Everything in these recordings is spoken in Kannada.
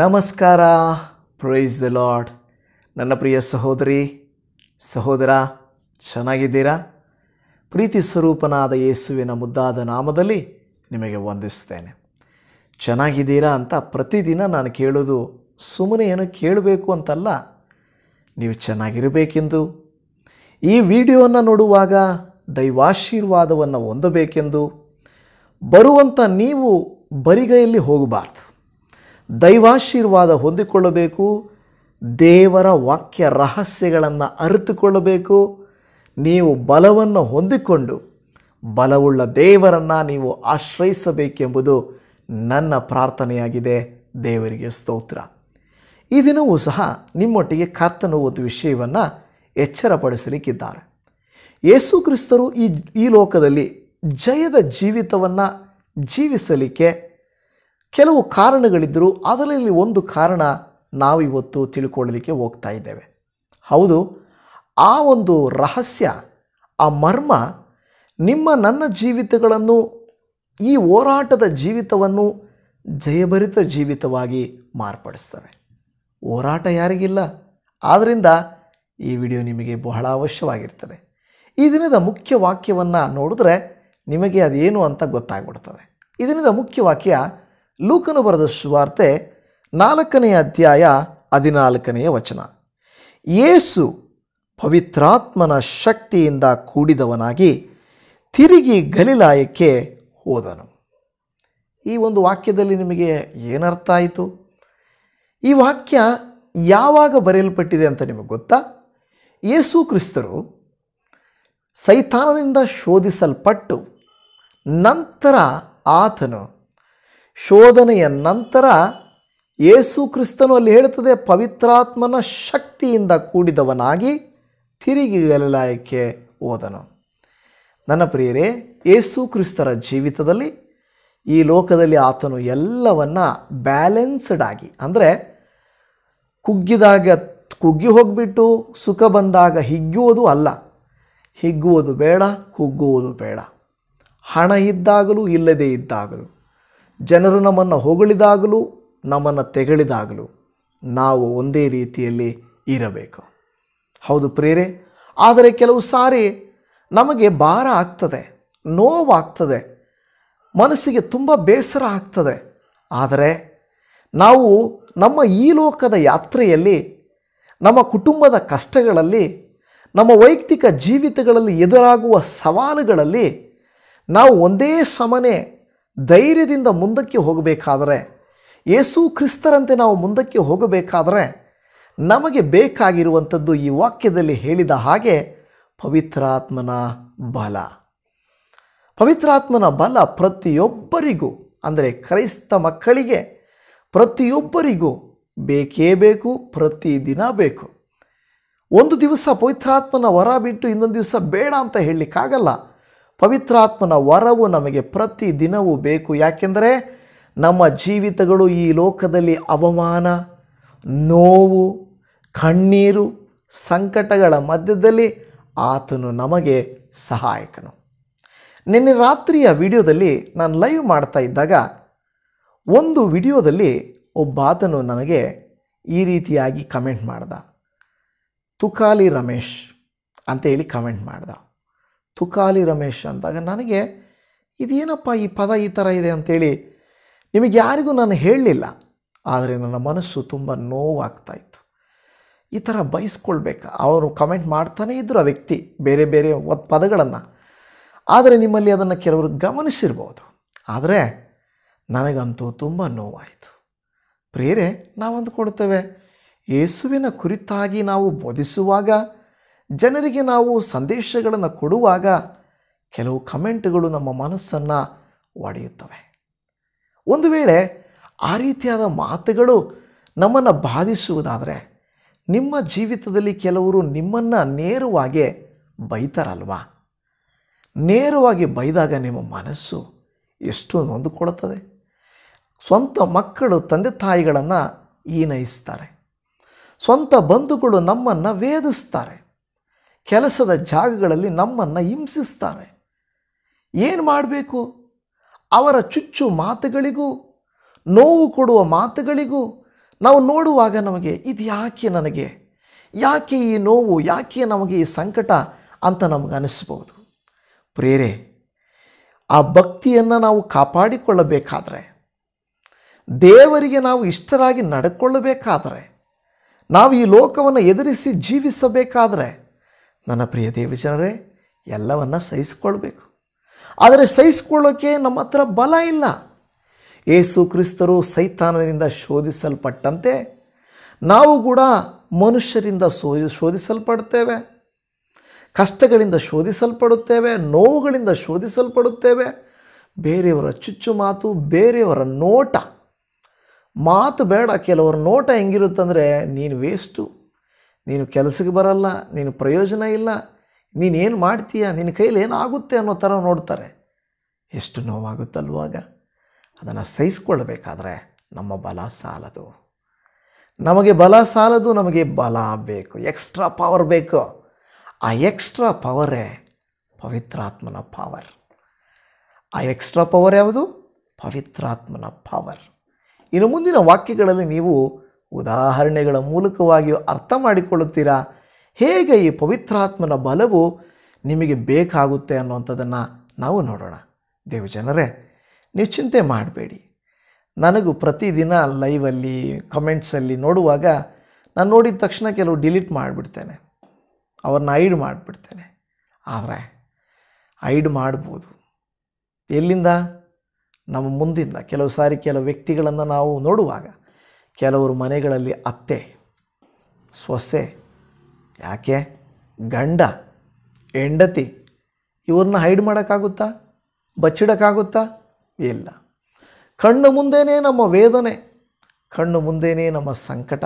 ನಮಸ್ಕಾರ ಪ್ರೈಸ್ ದ ಲಾರ್ಡ್ ನನ್ನ ಪ್ರಿಯ ಸಹೋದರಿ ಸಹೋದರ ಚೆನ್ನಾಗಿದ್ದೀರಾ ಪ್ರೀತಿ ಸ್ವರೂಪನಾದ ಯೇಸುವಿನ ಮುದ್ದಾದ ನಾಮದಲ್ಲಿ ನಿಮಗೆ ವಂದಿಸ್ತೇನೆ ಚೆನ್ನಾಗಿದ್ದೀರಾ ಅಂತ ಪ್ರತಿದಿನ ನಾನು ಕೇಳೋದು ಸುಮ್ಮನೆ ಏನು ಕೇಳಬೇಕು ಅಂತಲ್ಲ ನೀವು ಚೆನ್ನಾಗಿರಬೇಕೆಂದು ಈ ವಿಡಿಯೋವನ್ನು ನೋಡುವಾಗ ದೈವಾಶೀರ್ವಾದವನ್ನು ಹೊಂದಬೇಕೆಂದು ಬರುವಂಥ ನೀವು ಬರಿಗೈಯಲ್ಲಿ ಹೋಗಬಾರ್ದು ದೈವಾಶೀರ್ವಾದ ಹೊಂದಿಕೊಳ್ಳಬೇಕು ದೇವರ ವಾಕ್ಯ ರಹಸ್ಯಗಳನ್ನು ಅರಿತುಕೊಳ್ಳಬೇಕು ನೀವು ಬಲವನ್ನು ಹೊಂದಿಕೊಂಡು ಬಲವುಳ್ಳ ದೇವರನ್ನು ನೀವು ಆಶ್ರಯಿಸಬೇಕೆಂಬುದು ನನ್ನ ಪ್ರಾರ್ಥನೆಯಾಗಿದೆ ದೇವರಿಗೆ ಸ್ತೋತ್ರ ಈ ದಿನವೂ ಸಹ ನಿಮ್ಮೊಟ್ಟಿಗೆ ಕರ್ತನು ಒಂದು ವಿಷಯವನ್ನು ಎಚ್ಚರಪಡಿಸಲಿಕ್ಕಿದ್ದಾರೆ ಯೇಸು ಕ್ರಿಸ್ತರು ಈ ಈ ಲೋಕದಲ್ಲಿ ಜಯದ ಜೀವಿತವನ್ನು ಜೀವಿಸಲಿಕ್ಕೆ ಕೆಲವು ಕಾರಣಗಳಿದ್ದರೂ ಅದರಲ್ಲಿ ಒಂದು ಕಾರಣ ನಾವಿವತ್ತು ತಿಳ್ಕೊಳ್ಳಲಿಕ್ಕೆ ಹೋಗ್ತಾ ಇದ್ದೇವೆ ಹೌದು ಆ ಒಂದು ರಹಸ್ಯ ಆ ಮರ್ಮ ನಿಮ್ಮ ನನ್ನ ಜೀವಿತಗಳನ್ನು ಈ ಹೋರಾಟದ ಜೀವಿತವನ್ನು ಜಯಭರಿತ ಜೀವಿತವಾಗಿ ಮಾರ್ಪಡಿಸ್ತವೆ ಹೋರಾಟ ಯಾರಿಗಿಲ್ಲ ಆದ್ದರಿಂದ ಈ ವಿಡಿಯೋ ನಿಮಗೆ ಬಹಳ ಅವಶ್ಯವಾಗಿರ್ತದೆ ಈ ದಿನದ ಮುಖ್ಯ ವಾಕ್ಯವನ್ನು ನೋಡಿದ್ರೆ ನಿಮಗೆ ಅದೇನು ಅಂತ ಗೊತ್ತಾಗ್ಬಿಡ್ತದೆ ಈ ದಿನದ ಮುಖ್ಯ ವಾಕ್ಯ ಲೂಕನು ಬರೆದ ಸುವಾರ್ತೆ ನಾಲ್ಕನೆಯ ಅಧ್ಯಾಯ ಹದಿನಾಲ್ಕನೆಯ ವಚನ ಯೇಸು ಪವಿತ್ರಾತ್ಮನ ಶಕ್ತಿಯಿಂದ ಕೂಡಿದವನಾಗಿ ತಿರುಗಿ ಗಲೀಲಾಯಕ್ಕೆ ಹೋದನು ಈ ಒಂದು ವಾಕ್ಯದಲ್ಲಿ ನಿಮಗೆ ಏನರ್ಥ ಆಯಿತು ಈ ವಾಕ್ಯ ಯಾವಾಗ ಬರೆಯಲ್ಪಟ್ಟಿದೆ ಅಂತ ನಿಮಗೆ ಗೊತ್ತಾ ಯೇಸು ಕ್ರಿಸ್ತರು ಸೈತಾನನಿಂದ ಶೋಧಿಸಲ್ಪಟ್ಟು ನಂತರ ಆತನು ಶೋಧನೆಯ ನಂತರ ಏಸು ಕ್ರಿಸ್ತನು ಅಲ್ಲಿ ಹೇಳುತ್ತದೆ ಪವಿತ್ರಾತ್ಮನ ಶಕ್ತಿಯಿಂದ ಕೂಡಿದವನಾಗಿ ತಿರುಗಿ ಗಲಾಯಕ್ಕೆ ಹೋದನು ನನ್ನ ಪ್ರಿಯರೇ ಏಸು ಕ್ರಿಸ್ತರ ಜೀವಿತದಲ್ಲಿ ಈ ಲೋಕದಲ್ಲಿ ಆತನು ಎಲ್ಲವನ್ನು ಬ್ಯಾಲೆನ್ಸ್ಡ್ ಆಗಿ ಅಂದರೆ ಕುಗ್ಗಿದಾಗ ಕುಗ್ಗಿ ಹೋಗಿಬಿಟ್ಟು ಸುಖ ಬಂದಾಗ ಹಿಗ್ಗುವುದು ಅಲ್ಲ ಹಿಗ್ಗುವುದು ಬೇಡ ಕುಗ್ಗುವುದು ಬೇಡ ಹಣ ಇದ್ದಾಗಲೂ ಇಲ್ಲದೇ ಇದ್ದಾಗಲೂ ಜನರು ನಮ್ಮನ್ನು ಹೊಗಳಿದಾಗಲೂ ನಮ್ಮನ್ನು ತೆಗಳಿದಾಗಲೂ ನಾವು ಒಂದೇ ರೀತಿಯಲ್ಲಿ ಇರಬೇಕು ಹೌದು ಪ್ರೇರೆ ಆದರೆ ಕೆಲವು ಸಾರಿ ನಮಗೆ ಭಾರ ಆಗ್ತದೆ ನೋವಾಗ್ತದೆ ಮನಸ್ಸಿಗೆ ತುಂಬ ಬೇಸರ ಆಗ್ತದೆ ಆದರೆ ನಾವು ನಮ್ಮ ಈ ಲೋಕದ ಯಾತ್ರೆಯಲ್ಲಿ ನಮ್ಮ ಕುಟುಂಬದ ಕಷ್ಟಗಳಲ್ಲಿ ನಮ್ಮ ವೈಯಕ್ತಿಕ ಜೀವಿತಗಳಲ್ಲಿ ಎದುರಾಗುವ ಸವಾಲುಗಳಲ್ಲಿ ನಾವು ಒಂದೇ ಸಮನೆ ಧೈರ್ಯದಿಂದ ಮುಂದಕ್ಕೆ ಹೋಗಬೇಕಾದರೆ ಯೇಸು ಕ್ರಿಸ್ತರಂತೆ ನಾವು ಮುಂದಕ್ಕೆ ಹೋಗಬೇಕಾದರೆ ನಮಗೆ ಬೇಕಾಗಿರುವಂಥದ್ದು ಈ ವಾಕ್ಯದಲ್ಲಿ ಹೇಳಿದ ಹಾಗೆ ಪವಿತ್ರಾತ್ಮನ ಬಲ ಪವಿತ್ರಾತ್ಮನ ಬಲ ಪ್ರತಿಯೊಬ್ಬರಿಗೂ ಅಂದರೆ ಕ್ರೈಸ್ತ ಮಕ್ಕಳಿಗೆ ಪ್ರತಿಯೊಬ್ಬರಿಗೂ ಬೇಕೇ ಬೇಕು ಪ್ರತಿದಿನ ಬೇಕು ಒಂದು ದಿವಸ ಪವಿತ್ರಾತ್ಮನ ವರ ಬಿಟ್ಟು ಇನ್ನೊಂದು ದಿವಸ ಬೇಡ ಅಂತ ಹೇಳಲಿಕ್ಕಾಗಲ್ಲ ಪವಿತ್ರಾತ್ಮನ ವರವು ನಮಗೆ ಪ್ರತಿದಿನವೂ ಬೇಕು ಯಾಕೆಂದರೆ ನಮ್ಮ ಜೀವಿತಗಳು ಈ ಲೋಕದಲ್ಲಿ ಅವಮಾನ ನೋವು ಕಣ್ಣೀರು ಸಂಕಟಗಳ ಮಧ್ಯದಲ್ಲಿ ಆತನು ನಮಗೆ ಸಹಾಯಕನು ನಿನ್ನೆ ರಾತ್ರಿಯ ವಿಡಿಯೋದಲ್ಲಿ ನಾನು ಲೈವ್ ಮಾಡ್ತಾ ಇದ್ದಾಗ ಒಂದು ವಿಡಿಯೋದಲ್ಲಿ ಒಬ್ಬ ಆತನು ನನಗೆ ಈ ರೀತಿಯಾಗಿ ಕಮೆಂಟ್ ಮಾಡ್ದ ತುಕಾಲಿ ರಮೇಶ್ ಅಂತ ಹೇಳಿ ಕಮೆಂಟ್ ಮಾಡ್ದ ತುಕಾಲಿ ರಮೇಶ್ ಅಂದಾಗ ನನಗೆ ಇದೇನಪ್ಪ ಈ ಪದ ಈ ಥರ ಇದೆ ಅಂಥೇಳಿ ನಿಮಗೆ ಯಾರಿಗೂ ನಾನು ಹೇಳಲಿಲ್ಲ ಆದರೆ ನನ್ನ ಮನಸ್ಸು ತುಂಬ ನೋವಾಗ್ತಾಯಿತ್ತು ಈ ಥರ ಬಯಸ್ಕೊಳ್ಬೇಕು ಅವರು ಕಮೆಂಟ್ ಮಾಡ್ತಾನೆ ಇದ್ದರು ಆ ವ್ಯಕ್ತಿ ಬೇರೆ ಬೇರೆ ಪದಗಳನ್ನು ಆದರೆ ನಿಮ್ಮಲ್ಲಿ ಅದನ್ನು ಕೆಲವರು ಗಮನಿಸಿರ್ಬೋದು ಆದರೆ ನನಗಂತೂ ತುಂಬ ನೋವಾಯಿತು ಪ್ರೇರೆ ನಾವು ಅಂದುಕೊಡ್ತೇವೆ ಯೇಸುವಿನ ಕುರಿತಾಗಿ ನಾವು ಬೋಧಿಸುವಾಗ ಜನರಿಗೆ ನಾವು ಸಂದೇಶಗಳನ್ನು ಕೊಡುವಾಗ ಕೆಲವು ಕಮೆಂಟ್ಗಳು ನಮ್ಮ ಮನಸ್ಸನ್ನು ಒಡೆಯುತ್ತವೆ ಒಂದು ವೇಳೆ ಆ ರೀತಿಯಾದ ಮಾತುಗಳು ನಮ್ಮನ್ನು ಬಾಧಿಸುವುದಾದರೆ ನಿಮ್ಮ ಜೀವಿತದಲ್ಲಿ ಕೆಲವರು ನಿಮ್ಮನ್ನು ನೇರವಾಗಿ ಬೈತಾರಲ್ವಾ ನೇರವಾಗಿ ಬೈದಾಗ ನಿಮ್ಮ ಮನಸ್ಸು ಎಷ್ಟು ನೊಂದುಕೊಳ್ಳುತ್ತದೆ ಸ್ವಂತ ಮಕ್ಕಳು ತಂದೆ ತಾಯಿಗಳನ್ನು ಈನೈಸ್ತಾರೆ ಸ್ವಂತ ಬಂಧುಗಳು ನಮ್ಮನ್ನು ವೇದಿಸ್ತಾರೆ ಕೆಲಸದ ಜಾಗಗಳಲ್ಲಿ ನಮ್ಮನ್ನು ಹಿಂಸಿಸ್ತಾರೆ ಏನು ಮಾಡಬೇಕು ಅವರ ಚುಚ್ಚು ಮಾತುಗಳಿಗೂ ನೋವು ಕೊಡುವ ಮಾತುಗಳಿಗೂ ನಾವು ನೋಡುವಾಗ ನಮಗೆ ಇದು ಯಾಕೆ ನನಗೆ ಯಾಕೆ ಈ ನೋವು ಯಾಕೆ ನಮಗೆ ಈ ಸಂಕಟ ಅಂತ ನಮಗೆ ಅನಿಸ್ಬೋದು ಪ್ರೇರೆ ಆ ಭಕ್ತಿಯನ್ನು ನಾವು ಕಾಪಾಡಿಕೊಳ್ಳಬೇಕಾದರೆ ದೇವರಿಗೆ ನಾವು ಇಷ್ಟರಾಗಿ ನಡ್ಕೊಳ್ಳಬೇಕಾದರೆ ನಾವು ಈ ಲೋಕವನ್ನು ಎದುರಿಸಿ ಜೀವಿಸಬೇಕಾದರೆ ನನ್ನ ಪ್ರಿಯ ದೇವಜನರೇ ಎಲ್ಲವನ್ನು ಸಹಿಸಿಕೊಳ್ಬೇಕು ಆದರೆ ಸಹಿಸಿಕೊಳ್ಳೋಕ್ಕೆ ನಮ್ಮ ಹತ್ರ ಬಲ ಇಲ್ಲ ಏಸು ಕ್ರಿಸ್ತರು ಸೈತಾನದಿಂದ ಶೋಧಿಸಲ್ಪಟ್ಟಂತೆ ನಾವು ಕೂಡ ಮನುಷ್ಯರಿಂದ ಶೋಧಿ ಶೋಧಿಸಲ್ಪಡ್ತೇವೆ ಕಷ್ಟಗಳಿಂದ ಶೋಧಿಸಲ್ಪಡುತ್ತೇವೆ ನೋವುಗಳಿಂದ ಶೋಧಿಸಲ್ಪಡುತ್ತೇವೆ ಬೇರೆಯವರ ಚುಚ್ಚು ಮಾತು ಬೇರೆಯವರ ನೋಟ ಮಾತು ಬೇಡ ಕೆಲವರ ನೋಟ ಹೆಂಗಿರುತ್ತಂದರೆ ನೀನು ವೇಸ್ಟು ನೀನು ಕೆಲಸಕ್ಕೆ ಬರಲ್ಲ ನೀನು ಪ್ರಯೋಜನ ಇಲ್ಲ ನೀನೇನು ಮಾಡ್ತೀಯ ನಿನ್ನ ಕೈಲಿ ಏನಾಗುತ್ತೆ ಅನ್ನೋ ಥರ ನೋಡ್ತಾರೆ ಎಷ್ಟು ನೋವಾಗುತ್ತಲ್ವಾಗ ಅದನ್ನು ಸಹಿಸ್ಕೊಳ್ಬೇಕಾದ್ರೆ ನಮ್ಮ ಬಲ ಸಾಲದು ನಮಗೆ ಬಲ ಸಾಲದು ನಮಗೆ ಬಲ ಬೇಕು ಎಕ್ಸ್ಟ್ರಾ ಪವರ್ ಬೇಕು ಆ ಎಕ್ಸ್ಟ್ರಾ ಪವರೇ ಪವಿತ್ರಾತ್ಮನ ಪವರ್ ಆ ಎಕ್ಸ್ಟ್ರಾ ಪವರ್ ಯಾವುದು ಪವಿತ್ರಾತ್ಮನ ಪವರ್ ಇನ್ನು ಮುಂದಿನ ವಾಕ್ಯಗಳಲ್ಲಿ ನೀವು ಉದಾಹರಣೆಗಳ ಮೂಲಕವಾಗಿಯೂ ಅರ್ಥ ಮಾಡಿಕೊಳ್ಳುತ್ತೀರಾ ಹೇಗೆ ಈ ಪವಿತ್ರಾತ್ಮನ ಬಲವು ನಿಮಗೆ ಬೇಕಾಗುತ್ತೆ ಅನ್ನುವಂಥದ್ದನ್ನು ನಾವು ನೋಡೋಣ ದೇವಜನರೇ ನೀವು ಚಿಂತೆ ಮಾಡಬೇಡಿ ನನಗೂ ಪ್ರತಿದಿನ ಲೈವಲ್ಲಿ ಕಮೆಂಟ್ಸಲ್ಲಿ ನೋಡುವಾಗ ನಾನು ನೋಡಿದ ತಕ್ಷಣ ಕೆಲವು ಡಿಲೀಟ್ ಮಾಡಿಬಿಡ್ತೇನೆ ಅವ್ರನ್ನ ಐಡ್ ಮಾಡಿಬಿಡ್ತೇನೆ ಆದರೆ ಐಡ್ ಮಾಡ್ಬೋದು ಎಲ್ಲಿಂದ ನಮ್ಮ ಮುಂದಿಂದ ಕೆಲವು ಸಾರಿ ಕೆಲವು ವ್ಯಕ್ತಿಗಳನ್ನು ನಾವು ನೋಡುವಾಗ ಕೆಲವರು ಮನೆಗಳಲ್ಲಿ ಅತ್ತೆ ಸೊಸೆ ಯಾಕೆ ಗಂಡ ಹೆಂಡತಿ ಇವ್ರನ್ನ ಹೈಡ್ ಮಾಡೋಕ್ಕಾಗುತ್ತಾ ಬಚ್ಚಿಡೋಕ್ಕಾಗುತ್ತಾ ಇಲ್ಲ ಕಣ್ಣು ಮುಂದೆಯೇ ನಮ್ಮ ವೇದನೆ ಕಣ್ಣು ಮುಂದೆಯೇ ನಮ್ಮ ಸಂಕಟ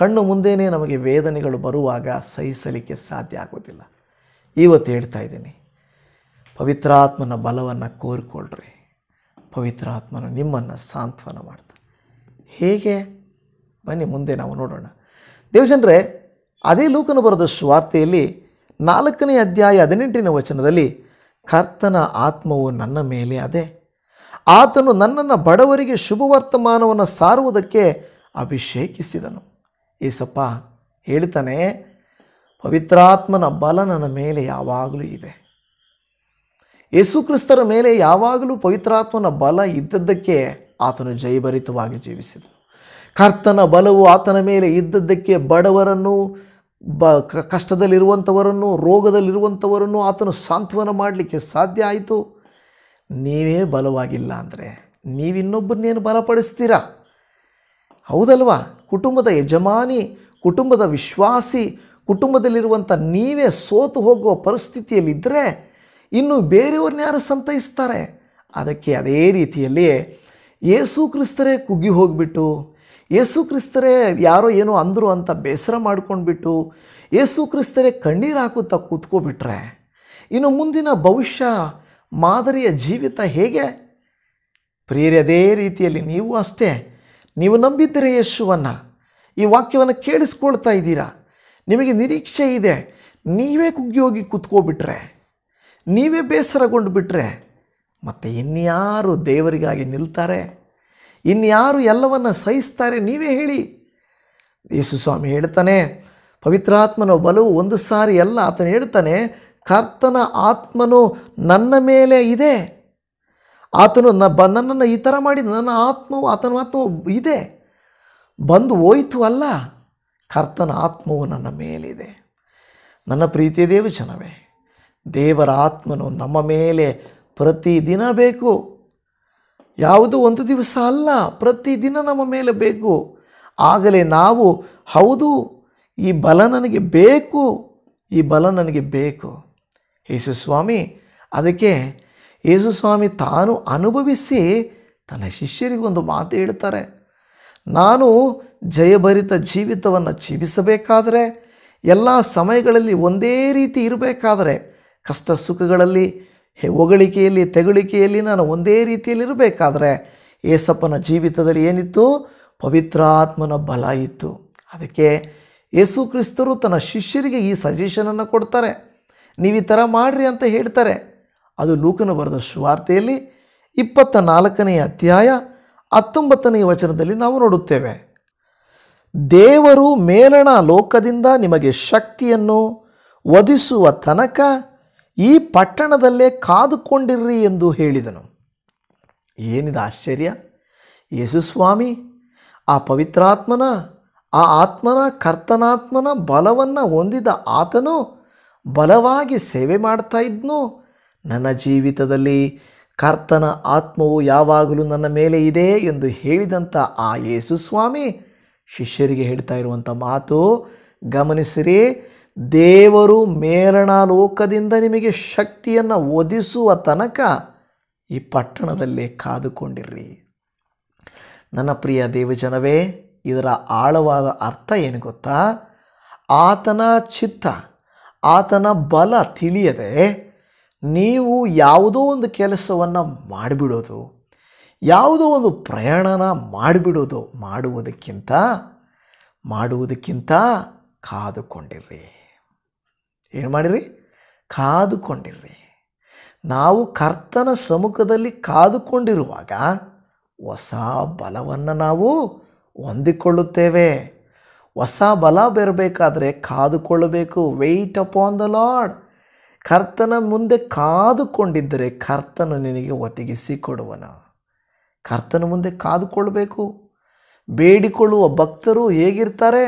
ಕಣ್ಣು ಮುಂದೆಯೇ ನಮಗೆ ವೇದನೆಗಳು ಬರುವಾಗ ಸಹಿಸಲಿಕ್ಕೆ ಸಾಧ್ಯ ಆಗೋದಿಲ್ಲ ಇವತ್ತು ಹೇಳ್ತಾ ಇದ್ದೀನಿ ಪವಿತ್ರಾತ್ಮನ ಬಲವನ್ನು ಕೋರಿಕೊಳ್ಳ್ರಿ ಪವಿತ್ರಾತ್ಮನು ನಿಮ್ಮನ್ನು ಸಾಂತ್ವನ ಮಾಡ್ತಾನೆ ಹೇಗೆ ಬನ್ನಿ ಮುಂದೆ ನಾವು ನೋಡೋಣ ದೇವಜನರೇ ಅದೇ ಲೂಕನು ಬರೆದ ಸ್ವಾರ್ಥೆಯಲ್ಲಿ ನಾಲ್ಕನೇ ಅಧ್ಯಾಯ ಹದಿನೆಂಟನೇ ವಚನದಲ್ಲಿ ಕರ್ತನ ಆತ್ಮವು ನನ್ನ ಮೇಲೆ ಅದೇ ಆತನು ನನ್ನನ್ನು ಬಡವರಿಗೆ ಶುಭವರ್ತಮಾನವನ್ನು ಸಾರುವುದಕ್ಕೆ ಅಭಿಷೇಕಿಸಿದನು ಏಸಪ್ಪ ಹೇಳ್ತಾನೆ ಪವಿತ್ರಾತ್ಮನ ಬಲ ನನ್ನ ಮೇಲೆ ಯಾವಾಗಲೂ ಇದೆ ಯೇಸುಕ್ರಿಸ್ತರ ಮೇಲೆ ಯಾವಾಗಲೂ ಪವಿತ್ರಾತ್ಮನ ಬಲ ಇದ್ದದ್ದಕ್ಕೆ ಆತನು ಜಯಭರಿತವಾಗಿ ಜೀವಿಸಿದನು ಕರ್ತನ ಬಲವು ಆತನ ಮೇಲೆ ಇದ್ದದ್ದಕ್ಕೆ ಬಡವರನ್ನು ಬ ಕಷ್ಟದಲ್ಲಿರುವಂಥವರನ್ನು ರೋಗದಲ್ಲಿರುವಂಥವರನ್ನು ಆತನು ಸಾಂತ್ವನ ಮಾಡಲಿಕ್ಕೆ ಸಾಧ್ಯ ಆಯಿತು ನೀವೇ ಬಲವಾಗಿಲ್ಲ ಅಂದರೆ ನೀವಿನ್ನೊಬ್ಬರನ್ನೇನು ಬಲಪಡಿಸ್ತೀರಾ ಹೌದಲ್ವಾ ಕುಟುಂಬದ ಯಜಮಾನಿ ಕುಟುಂಬದ ವಿಶ್ವಾಸಿ ಕುಟುಂಬದಲ್ಲಿರುವಂಥ ನೀವೇ ಸೋತು ಹೋಗುವ ಪರಿಸ್ಥಿತಿಯಲ್ಲಿದ್ದರೆ ಇನ್ನು ಬೇರೆಯವ್ರನ್ನ ಯಾರು ಸಂತೈಸ್ತಾರೆ ಅದಕ್ಕೆ ಅದೇ ರೀತಿಯಲ್ಲಿ ಏಸು ಕ್ರಿಸ್ತರೇ ಕುಗ್ಗಿ ಹೋಗಿಬಿಟ್ಟು ಏಸು ಕ್ರಿಸ್ತರೇ ಯಾರೋ ಏನೋ ಅಂದರು ಅಂತ ಬೇಸರ ಮಾಡ್ಕೊಂಡ್ಬಿಟ್ಟು ಏಸು ಕ್ರಿಸ್ತರೇ ಕಣ್ಣೀರು ಹಾಕುತ್ತಾ ಕೂತ್ಕೋಬಿಟ್ರೆ ಇನ್ನು ಮುಂದಿನ ಭವಿಷ್ಯ ಮಾದರಿಯ ಜೀವಿತ ಹೇಗೆ ಪ್ರಿಯರೇ ಅದೇ ರೀತಿಯಲ್ಲಿ ನೀವು ಅಷ್ಟೇ ನೀವು ನಂಬಿದ್ದರೆ ಯೇಸುವನ್ನು ಈ ವಾಕ್ಯವನ್ನು ಕೇಳಿಸ್ಕೊಳ್ತಾ ಇದ್ದೀರಾ ನಿಮಗೆ ನಿರೀಕ್ಷೆ ಇದೆ ನೀವೇ ಕುಗ್ಗಿ ಹೋಗಿ ಕೂತ್ಕೋಬಿಟ್ರೆ ನೀವೇ ಬೇಸರಗೊಂಡು ಬಿಟ್ಟರೆ ಮತ್ತು ಇನ್ಯಾರು ದೇವರಿಗಾಗಿ ನಿಲ್ತಾರೆ ಇನ್ಯಾರು ಎಲ್ಲವನ್ನು ಸಹಿಸ್ತಾರೆ ನೀವೇ ಹೇಳಿ ಯೇಸು ಸ್ವಾಮಿ ಹೇಳ್ತಾನೆ ಪವಿತ್ರಾತ್ಮನ ಬಲವು ಒಂದು ಸಾರಿ ಎಲ್ಲ ಆತನು ಹೇಳ್ತಾನೆ ಕರ್ತನ ಆತ್ಮನು ನನ್ನ ಮೇಲೆ ಇದೆ ಆತನು ನ ಬ ನನ್ನನ್ನು ಈ ಥರ ಮಾಡಿ ನನ್ನ ಆತ್ಮವು ಆತನ ಆತ್ಮವು ಇದೆ ಬಂದು ಹೋಯಿತು ಅಲ್ಲ ಕರ್ತನ ಆತ್ಮವು ನನ್ನ ಮೇಲಿದೆ ನನ್ನ ಪ್ರೀತಿಯ ಜನವೇ ದೇವರ ಆತ್ಮನು ನಮ್ಮ ಮೇಲೆ ಪ್ರತಿದಿನ ಬೇಕು ಯಾವುದು ಒಂದು ದಿವಸ ಅಲ್ಲ ಪ್ರತಿದಿನ ನಮ್ಮ ಮೇಲೆ ಬೇಕು ಆಗಲೇ ನಾವು ಹೌದು ಈ ಬಲ ನನಗೆ ಬೇಕು ಈ ಬಲ ನನಗೆ ಬೇಕು ಯೇಸು ಸ್ವಾಮಿ ಅದಕ್ಕೆ ಯೇಸು ಸ್ವಾಮಿ ತಾನು ಅನುಭವಿಸಿ ತನ್ನ ಶಿಷ್ಯರಿಗೊಂದು ಮಾತು ಹೇಳ್ತಾರೆ ನಾನು ಜಯಭರಿತ ಜೀವಿತವನ್ನು ಜೀವಿಸಬೇಕಾದರೆ ಎಲ್ಲ ಸಮಯಗಳಲ್ಲಿ ಒಂದೇ ರೀತಿ ಇರಬೇಕಾದರೆ ಕಷ್ಟ ಸುಖಗಳಲ್ಲಿ ಹೊಗಳಿಕೆಯಲ್ಲಿ ತೆಗಳಿಕೆಯಲ್ಲಿ ನಾನು ಒಂದೇ ರೀತಿಯಲ್ಲಿರಬೇಕಾದ್ರೆ ಏಸಪ್ಪನ ಜೀವಿತದಲ್ಲಿ ಏನಿತ್ತು ಪವಿತ್ರಾತ್ಮನ ಬಲ ಇತ್ತು ಅದಕ್ಕೆ ಯೇಸು ಕ್ರಿಸ್ತರು ತನ್ನ ಶಿಷ್ಯರಿಗೆ ಈ ಸಜೆಷನನ್ನು ಕೊಡ್ತಾರೆ ನೀವು ಈ ಥರ ಮಾಡಿರಿ ಅಂತ ಹೇಳ್ತಾರೆ ಅದು ಲೂಕನ ಬರೆದ ಸುವಾರ್ತೆಯಲ್ಲಿ ಇಪ್ಪತ್ತ ನಾಲ್ಕನೆಯ ಅಧ್ಯಾಯ ಹತ್ತೊಂಬತ್ತನೆಯ ವಚನದಲ್ಲಿ ನಾವು ನೋಡುತ್ತೇವೆ ದೇವರು ಮೇಲಣ ಲೋಕದಿಂದ ನಿಮಗೆ ಶಕ್ತಿಯನ್ನು ಒದಿಸುವ ತನಕ ಈ ಪಟ್ಟಣದಲ್ಲೇ ಕಾದುಕೊಂಡಿರ್ರಿ ಎಂದು ಹೇಳಿದನು ಏನಿದೆ ಆಶ್ಚರ್ಯ ಯೇಸುಸ್ವಾಮಿ ಆ ಪವಿತ್ರಾತ್ಮನ ಆ ಆತ್ಮನ ಕರ್ತನಾತ್ಮನ ಬಲವನ್ನು ಹೊಂದಿದ ಆತನು ಬಲವಾಗಿ ಸೇವೆ ಮಾಡ್ತಾ ಇದ್ನು ನನ್ನ ಜೀವಿತದಲ್ಲಿ ಕರ್ತನ ಆತ್ಮವು ಯಾವಾಗಲೂ ನನ್ನ ಮೇಲೆ ಇದೆ ಎಂದು ಹೇಳಿದಂಥ ಆ ಯೇಸುಸ್ವಾಮಿ ಶಿಷ್ಯರಿಗೆ ಹೇಳ್ತಾ ಇರುವಂಥ ಮಾತು ಗಮನಿಸಿರಿ ದೇವರು ಲೋಕದಿಂದ ನಿಮಗೆ ಶಕ್ತಿಯನ್ನು ಒದಿಸುವ ತನಕ ಈ ಪಟ್ಟಣದಲ್ಲೇ ಕಾದುಕೊಂಡಿರ್ರಿ ನನ್ನ ಪ್ರಿಯ ದೇವಜನವೇ ಇದರ ಆಳವಾದ ಅರ್ಥ ಏನು ಗೊತ್ತಾ ಆತನ ಚಿತ್ತ ಆತನ ಬಲ ತಿಳಿಯದೆ ನೀವು ಯಾವುದೋ ಒಂದು ಕೆಲಸವನ್ನು ಮಾಡಿಬಿಡೋದು ಯಾವುದೋ ಒಂದು ಪ್ರಯಾಣನ ಮಾಡಿಬಿಡೋದು ಮಾಡುವುದಕ್ಕಿಂತ ಮಾಡುವುದಕ್ಕಿಂತ ಕಾದುಕೊಂಡಿರ್ರಿ ಏನು ಮಾಡಿರಿ ಕಾದುಕೊಂಡಿರ್ರಿ ನಾವು ಕರ್ತನ ಸಮ್ಮುಖದಲ್ಲಿ ಕಾದುಕೊಂಡಿರುವಾಗ ಹೊಸ ಬಲವನ್ನು ನಾವು ಹೊಂದಿಕೊಳ್ಳುತ್ತೇವೆ ಹೊಸ ಬಲ ಬರಬೇಕಾದ್ರೆ ಕಾದುಕೊಳ್ಳಬೇಕು ವೆಯ್ಟ್ ಆನ್ ದ ಲಾಡ್ ಕರ್ತನ ಮುಂದೆ ಕಾದುಕೊಂಡಿದ್ದರೆ ಕರ್ತನ ನಿನಗೆ ಒದಗಿಸಿ ಕೊಡುವನ ಕರ್ತನ ಮುಂದೆ ಕಾದುಕೊಳ್ಳಬೇಕು ಬೇಡಿಕೊಳ್ಳುವ ಭಕ್ತರು ಹೇಗಿರ್ತಾರೆ